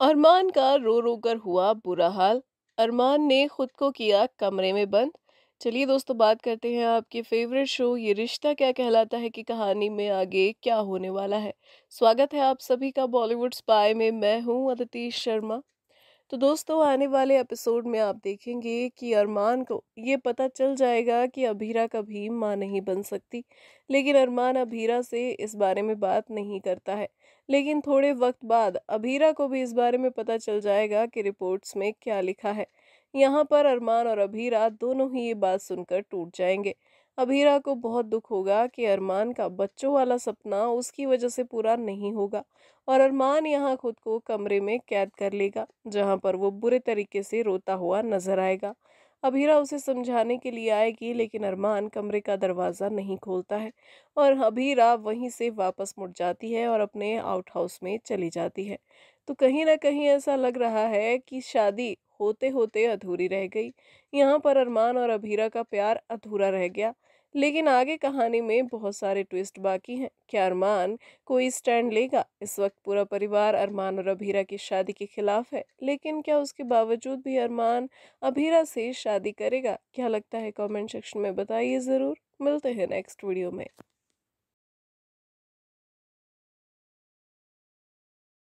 अरमान का रो रो कर हुआ बुरा हाल अरमान ने खुद को किया कमरे में बंद चलिए दोस्तों बात करते हैं आपके फेवरेट शो ये रिश्ता क्या कहलाता है कि कहानी में आगे क्या होने वाला है स्वागत है आप सभी का बॉलीवुड स्पाई में मैं हूँ अदिति शर्मा तो दोस्तों आने वाले एपिसोड में आप देखेंगे कि अरमान को ये पता चल जाएगा कि अभीरा कभी माँ नहीं बन सकती लेकिन अरमान अभीरा से इस बारे में बात नहीं करता है लेकिन थोड़े वक्त बाद अभीरा को भी इस बारे में पता चल जाएगा कि रिपोर्ट्स में क्या लिखा है यहाँ पर अरमान और अभीरा दोनों ही ये बात सुनकर टूट जाएंगे अबीरा को बहुत दुख होगा कि अरमान का बच्चों वाला सपना उसकी वजह से पूरा नहीं होगा और अरमान यहाँ खुद को कमरे में कैद कर लेगा जहाँ पर वो बुरे तरीके से रोता हुआ नजर आएगा अबीरा उसे समझाने के लिए आएगी लेकिन अरमान कमरे का दरवाज़ा नहीं खोलता है और अबीरा वहीं से वापस मुड़ जाती है और अपने आउट हाउस में चली जाती है तो कहीं ना कहीं ऐसा लग रहा है कि शादी होते होते अधूरी रह गई यहाँ पर अरमान और अभीरा का प्यार अधूरा रह गया लेकिन आगे कहानी में बहुत सारे ट्विस्ट बाकी हैं क्या अरमान कोई स्टैंड लेगा इस वक्त पूरा परिवार अरमान और अभीरा की शादी के खिलाफ है लेकिन क्या उसके बावजूद भी अरमान अभीरा से शादी करेगा क्या लगता है कमेंट सेक्शन में बताइए ज़रूर मिलते हैं नेक्स्ट वीडियो में